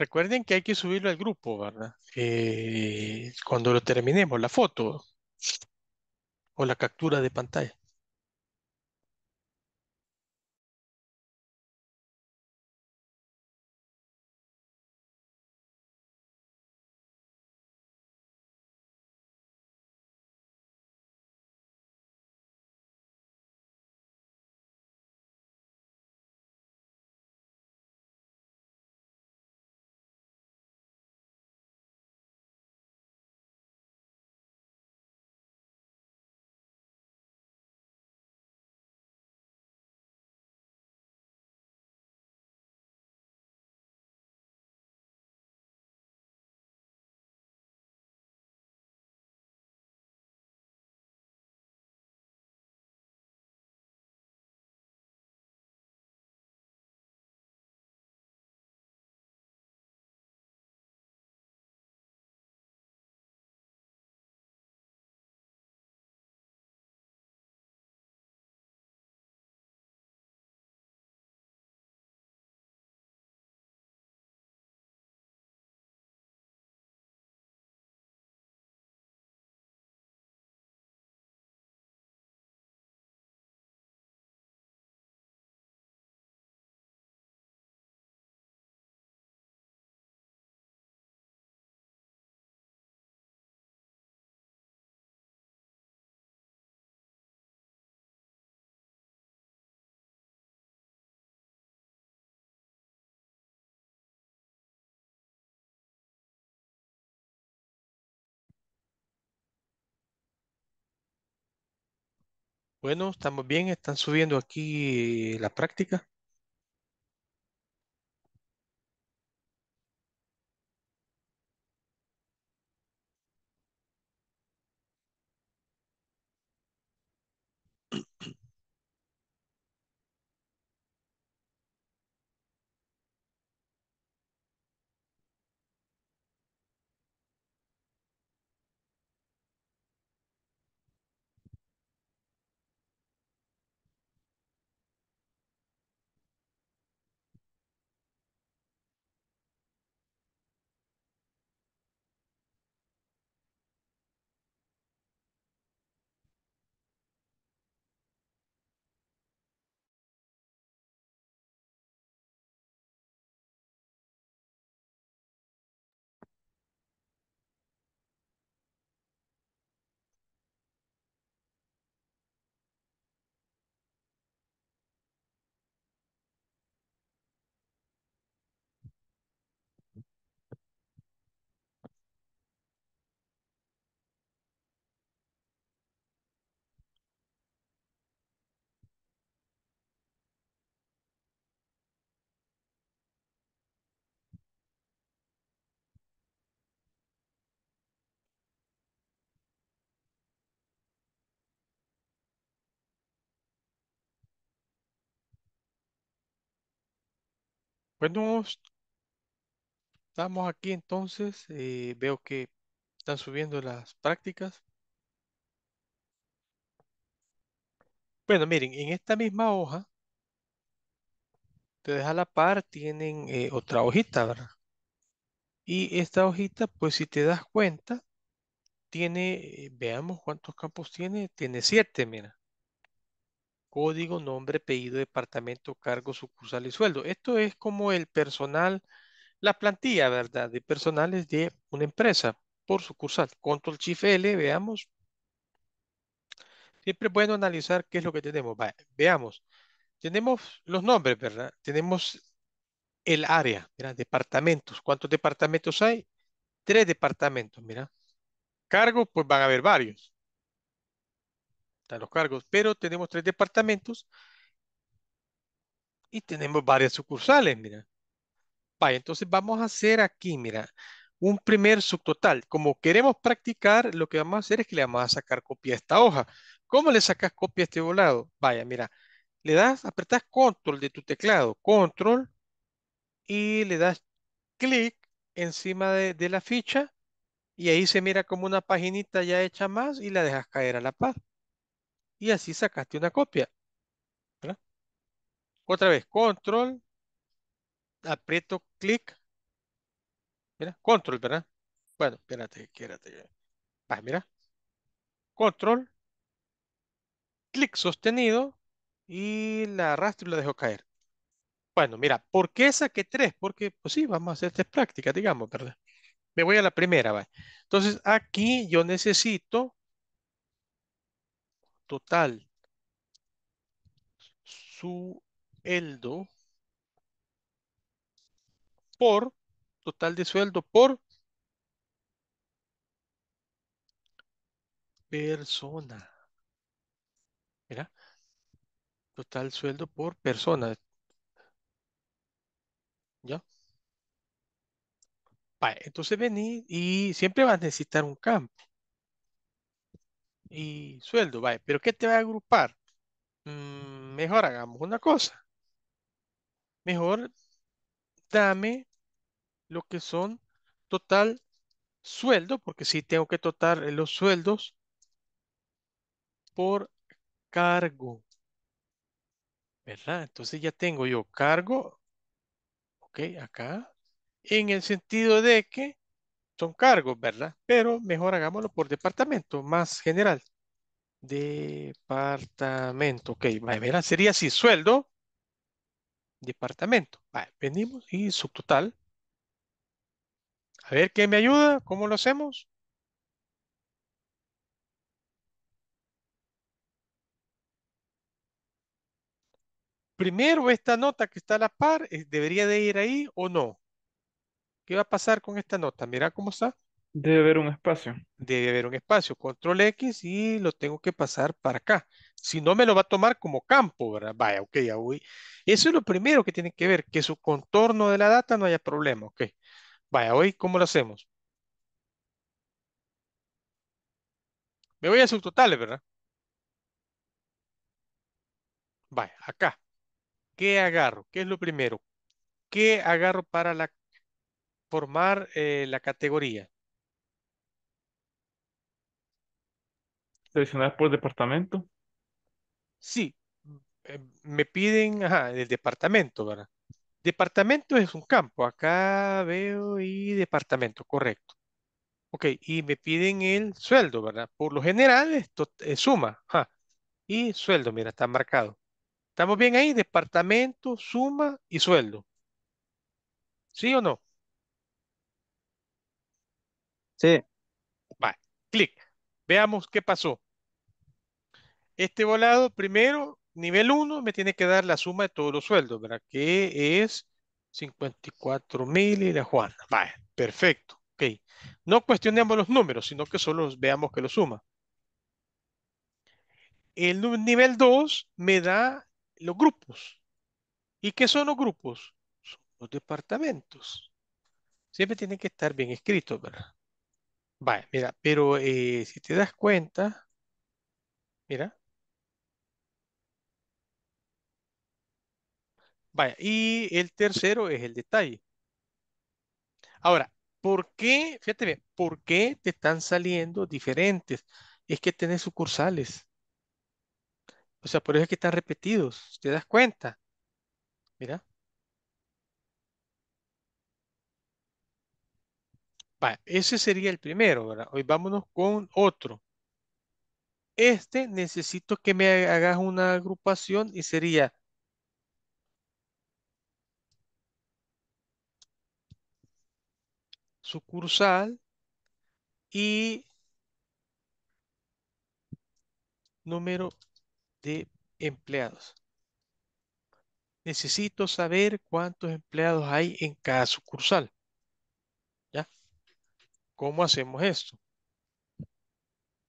Speaker 1: Recuerden que hay que subirlo al grupo, ¿verdad? Eh, cuando lo terminemos, la foto o la captura de pantalla. Bueno, estamos bien, están subiendo aquí la práctica. Bueno, estamos aquí entonces. Eh, veo que están subiendo las prácticas. Bueno, miren, en esta misma hoja, ustedes a la par tienen eh, otra hojita, ¿verdad? Y esta hojita, pues si te das cuenta, tiene, eh, veamos cuántos campos tiene, tiene siete, mira código, nombre, pedido, departamento, cargo, sucursal y sueldo. Esto es como el personal, la plantilla, ¿verdad? De personales de una empresa por sucursal. Control Shift L, veamos. Siempre es bueno analizar qué es lo que tenemos. veamos. Tenemos los nombres, ¿verdad? Tenemos el área, mira, departamentos. ¿Cuántos departamentos hay? Tres departamentos, mira. Cargo, pues van a haber varios los cargos, pero tenemos tres departamentos y tenemos varias sucursales, mira. Vaya, entonces vamos a hacer aquí, mira, un primer subtotal. Como queremos practicar, lo que vamos a hacer es que le vamos a sacar copia a esta hoja. ¿Cómo le sacas copia a este volado? Vaya, mira, le das, apretas control de tu teclado, control, y le das clic encima de, la ficha, y ahí se mira como una paginita ya hecha más y la dejas caer a la paz y así sacaste una copia. ¿verdad? Otra vez, control, aprieto clic, mira, control, ¿verdad? Bueno, espérate, espérate. Ah, mira, control, clic sostenido y la arrastro y la dejo caer. Bueno, mira, ¿por qué saqué tres? Porque, pues sí, vamos a hacer tres prácticas, digamos, ¿verdad? Me voy a la primera, ¿vale? Entonces, aquí yo necesito total sueldo por total de sueldo por persona. Mira, total sueldo por persona. ¿Ya? entonces vení y siempre vas a necesitar un campo y sueldo, vale, pero ¿qué te va a agrupar? Mm, mejor hagamos una cosa. Mejor dame lo que son total sueldo, porque si tengo que total los sueldos por cargo. ¿Verdad? Entonces ya tengo yo cargo, ok, acá, en el sentido de que son cargos, ¿verdad? Pero mejor hagámoslo por departamento, más general. Departamento, ok, ¿verdad? sería así, sueldo, departamento. venimos y subtotal. A ver, ¿qué me ayuda? ¿Cómo lo hacemos? Primero, esta nota que está a la par, eh, ¿debería de ir ahí o no? ¿Qué va a pasar con esta nota? Mira cómo está. Debe haber un espacio. Debe haber un espacio. Control X y lo tengo que pasar para acá. Si no, me lo va a tomar como campo, ¿verdad? Vaya, ok, ya voy. Eso es lo primero que tienen que ver, que su contorno de la data no haya problema, ok. Vaya, hoy, ¿cómo lo hacemos? Me voy a subtotales, ¿verdad? Vaya, acá. ¿Qué agarro? ¿Qué es lo primero? ¿Qué agarro para la formar eh, la categoría? ¿Seleccionar por departamento? Sí, eh, me piden, el departamento, ¿verdad? Departamento es un campo, acá veo y departamento, correcto. Ok, y me piden el sueldo, ¿verdad? Por lo general esto es suma, y sueldo, mira, está marcado. ¿Estamos bien ahí? Departamento, suma y sueldo. ¿Sí o no? Sí. Vale, clic. Veamos qué pasó. Este volado, primero, nivel 1, me tiene que dar la suma de todos los sueldos, ¿verdad? Que es 54 mil y la Juana. Vale, perfecto. Ok. No cuestionemos los números, sino que solo veamos que lo suma. El nivel 2 me da los grupos. ¿Y qué son los grupos? Son los departamentos. Siempre tienen que estar bien escritos, ¿verdad? Vaya, mira, pero eh, si te das cuenta, mira, vaya, y el tercero es el detalle. Ahora, ¿por qué? Fíjate bien, ¿por qué te están saliendo diferentes? Es que tenés sucursales. O sea, por eso es que están repetidos, ¿te das cuenta? Mira. ese sería el primero, ¿verdad? Hoy vámonos con otro. Este necesito que me hagas una agrupación y sería sucursal y número de empleados. Necesito saber cuántos empleados hay en cada sucursal. ¿Cómo hacemos esto?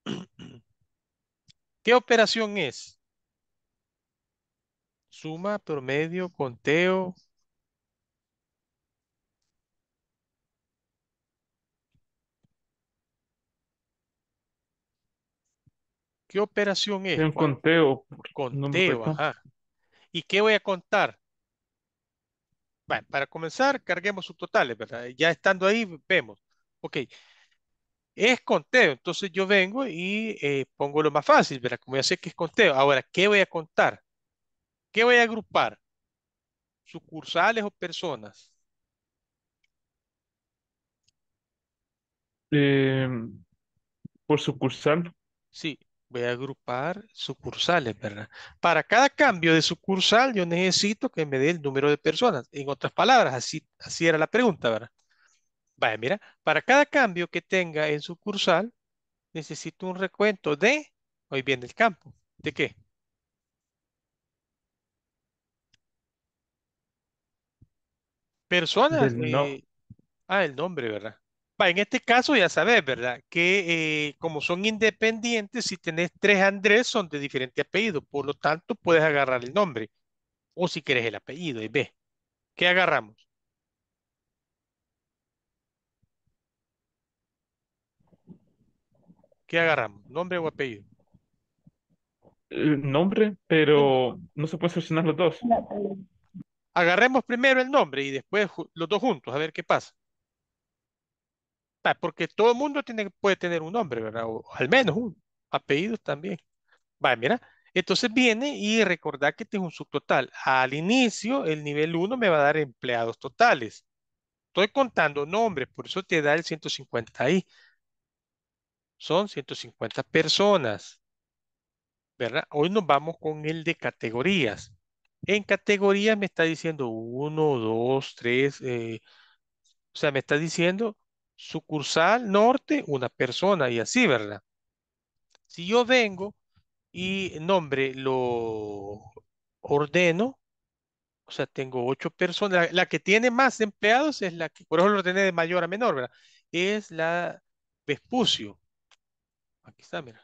Speaker 1: ¿Qué operación es? Suma, promedio, conteo. ¿Qué operación es? Un conteo. Conteo, ajá. ¿Y qué voy a contar? Bueno, para comenzar, carguemos sus totales, ¿verdad? Ya estando ahí, vemos. Ok, es conteo, entonces yo vengo y eh, pongo lo más fácil, ¿verdad? Como ya sé que es conteo. Ahora, ¿qué voy a contar? ¿Qué voy a agrupar? ¿Sucursales o personas? Em, por sucursal. Sí, voy a agrupar sucursales, ¿verdad? Para cada cambio de sucursal yo necesito que me dé el número de personas. En otras palabras, así, así era la pregunta, ¿verdad? Vaya, mira, para cada cambio que tenga en su cursal, necesito un recuento de, hoy viene el campo, ¿de qué? Personas. ah, el nombre, ¿verdad? en este caso ya sabes, ¿verdad? Que eh, como son independientes, si tenés tres Andrés, son de diferente apellido, por lo tanto puedes agarrar el nombre. O si querés el apellido, y ve. ¿Qué agarramos? ¿Qué agarramos? ¿Nombre o apellido? Eh, nombre, pero no se puede seleccionar los dos. Agarremos primero el nombre y después los dos juntos, a ver qué pasa. porque todo el mundo puede tener un nombre, ¿verdad? O al menos un apellido también. Vale, mira. Entonces viene y recordad que este es un subtotal. Al inicio, el nivel 1 me va a dar empleados totales. Estoy contando nombres, por eso te da el 150 ahí son 150 personas. ¿Verdad? Hoy nos vamos con el de categorías. En categorías me está diciendo uno, dos, tres, eh, o sea, me está diciendo sucursal norte, una persona y así, ¿verdad? Si yo vengo y nombre lo ordeno, o sea, tengo ocho personas, la, la que tiene más empleados es la que, por eso lo ordené de mayor a menor, ¿verdad? Es la Vespucio. Aquí está, mira.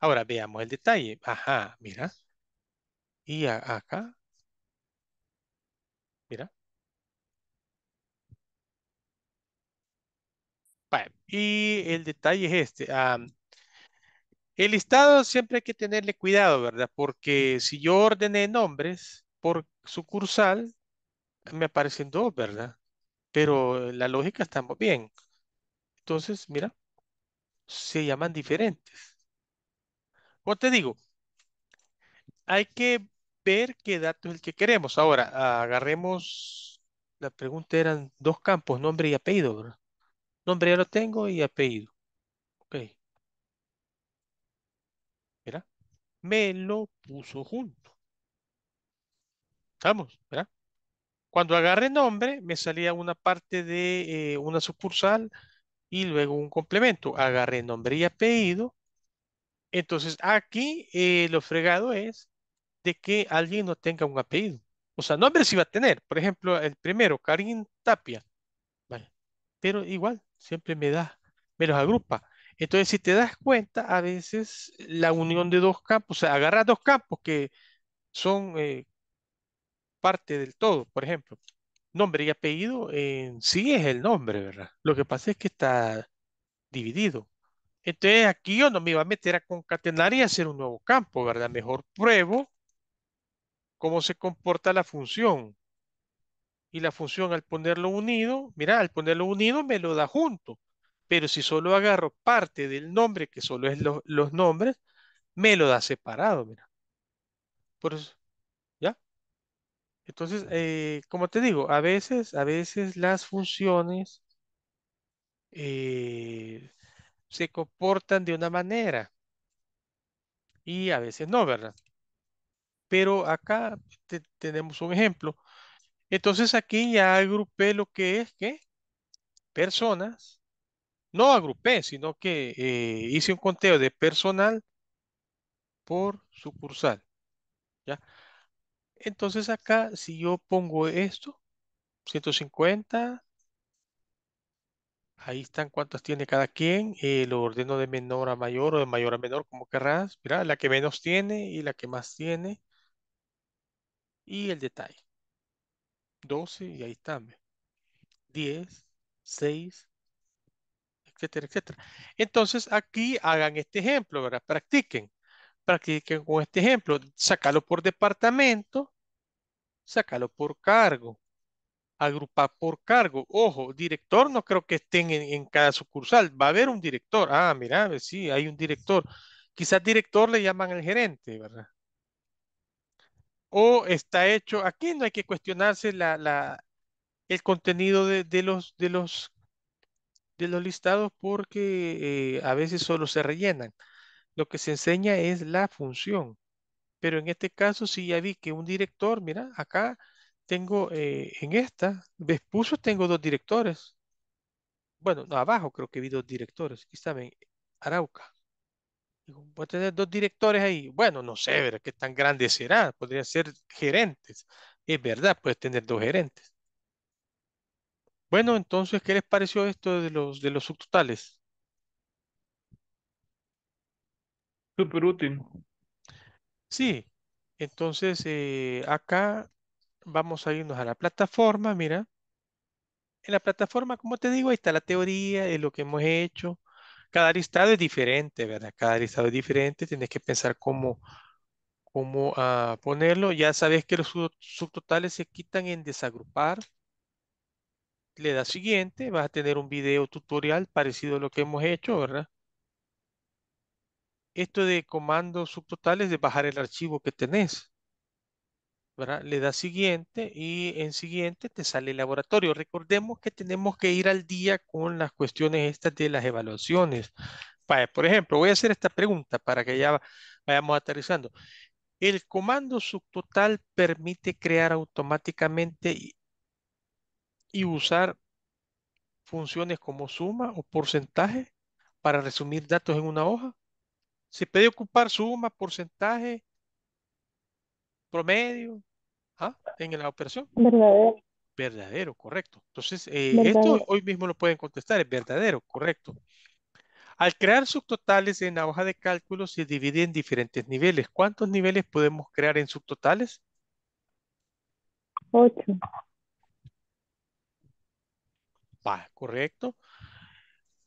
Speaker 1: Ahora veamos el detalle. Ajá, mira. Y acá. Mira. Y el detalle es este. el listado siempre hay que tenerle cuidado, ¿verdad? Porque si yo ordené nombres por sucursal, me aparecen dos, ¿verdad? Pero la lógica está bien. Entonces, mira, se llaman diferentes. Como te digo, hay que ver qué dato es el que queremos. Ahora, agarremos, la pregunta eran dos campos, nombre y apellido, ¿verdad? Nombre ya lo tengo y apellido. Ok. Mira, me lo puso junto. Estamos, ¿verdad? Cuando agarré nombre, me salía una parte de eh, una sucursal, y luego un complemento. Agarré nombre y apellido. Entonces aquí eh, lo fregado es de que alguien no tenga un apellido. O sea, nombre sí va a tener. Por ejemplo, el primero, Karim Tapia. Vale. Pero igual, siempre me da, me los agrupa. Entonces, si te das cuenta, a veces la unión de dos campos, o sea, agarras dos campos que son eh, parte del todo, por ejemplo nombre y apellido en sí es el nombre, ¿verdad? Lo que pasa es que está dividido. Entonces aquí yo no me iba a meter a concatenar y hacer un nuevo campo, ¿verdad? Mejor pruebo cómo se comporta la función. Y la función al ponerlo unido, mira, al ponerlo unido me lo da junto. Pero si solo agarro parte del nombre, que solo es los nombres, me lo da separado, mira. Por eso, entonces, eh, como te digo, a veces, a veces las funciones eh, se comportan de una manera y a veces no, ¿verdad? Pero acá tenemos un ejemplo. Entonces aquí ya agrupé lo que es que personas, no agrupé, sino que eh, hice un conteo de personal por sucursal. ¿Ya? Entonces acá, si yo pongo esto, 150, ahí están cuántas tiene cada quien, eh, lo ordeno de menor a mayor o de mayor a menor, como querrás. Mira, la que menos tiene y la que más tiene. Y el detalle. 12 y ahí están. 10, 6, etcétera, etcétera. Entonces aquí hagan este ejemplo, ¿verdad? Practiquen practiquen con este ejemplo. Sacarlo por departamento, sacarlo por cargo, agrupar por cargo. Ojo, director no creo que estén en, cada sucursal. Va a haber un director. Ah, mira, sí, hay un director. Quizás director le llaman al gerente, ¿verdad? O está hecho, aquí no hay que cuestionarse el contenido de, los, de, los, de los listados porque eh, a veces solo se rellenan. Lo que se enseña es la función. Pero en este caso, si ya vi que un director, mira, acá tengo eh, en esta, vespuso tengo dos directores. Bueno, abajo creo que vi dos directores. Aquí está, Arauca. Voy a tener dos directores ahí. Bueno, no sé, ¿verdad? ¿Qué tan grande será? Podrían ser gerentes. Es verdad, puedes tener dos gerentes. Bueno, entonces, ¿qué les pareció esto de los, de los subtotales? Súper útil. Sí, entonces eh, acá vamos a irnos a la plataforma, mira. En la plataforma, como te digo, ahí está la teoría es lo que hemos hecho. Cada listado es diferente, ¿verdad? Cada listado es diferente, tienes que pensar cómo, cómo ah, ponerlo. Ya sabes que los subtotales se quitan en desagrupar. Le das siguiente, vas a tener un video tutorial parecido a lo que hemos hecho, ¿verdad? esto de subtotal es de bajar el archivo que tenés. Le da siguiente y en siguiente te sale el laboratorio. Recordemos que tenemos que ir al día con las cuestiones estas de las evaluaciones. Por ejemplo, voy a hacer esta pregunta para que ya vayamos aterrizando. ¿El comando subtotal permite crear automáticamente y usar funciones como suma o porcentaje para resumir datos en una hoja? Se puede ocupar suma, porcentaje, promedio, ¿ah? en la operación. Verdadero. Verdadero, correcto. Entonces, eh, esto hoy mismo lo pueden contestar, es verdadero, correcto. Al crear subtotales en la hoja de cálculo se divide en diferentes niveles. ¿Cuántos niveles podemos crear en subtotales? Ocho. correcto.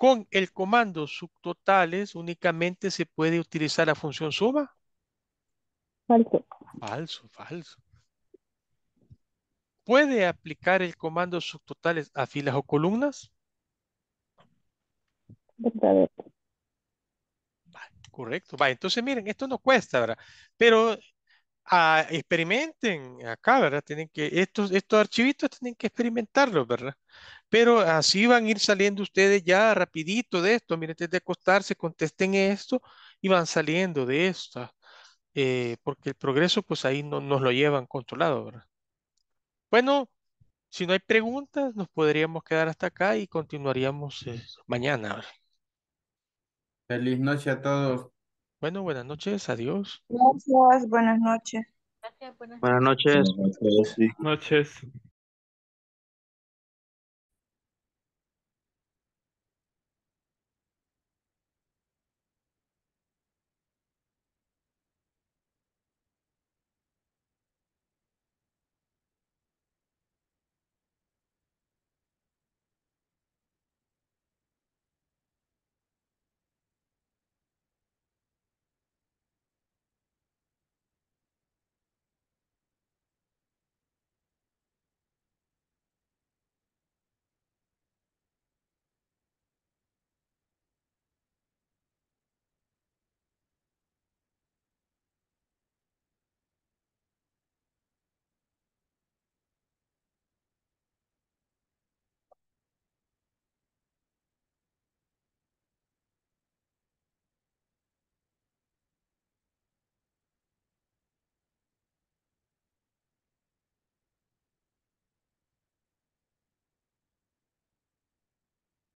Speaker 1: Con el comando subtotales únicamente se puede utilizar la función suma. Falso. Falso, falso. ¿Puede aplicar el comando subtotales a filas o columnas? Correcto. entonces miren, esto no cuesta, ¿verdad? Pero Ah, experimenten acá, ¿verdad? Tienen que, estos, estos archivitos tienen que experimentarlos, ¿verdad? Pero así van a ir saliendo ustedes ya rapidito de esto. Miren, antes de acostarse, contesten esto y van saliendo de esto. Eh, porque el progreso, pues ahí no, nos lo llevan controlado, ¿verdad? Bueno, si no hay preguntas, nos podríamos quedar hasta acá y continuaríamos eh, mañana. Feliz noche a todos. Bueno, buenas noches, adiós. Gracias, buenas noches. Gracias, buenas noches. Buenas noches. Buenas noches.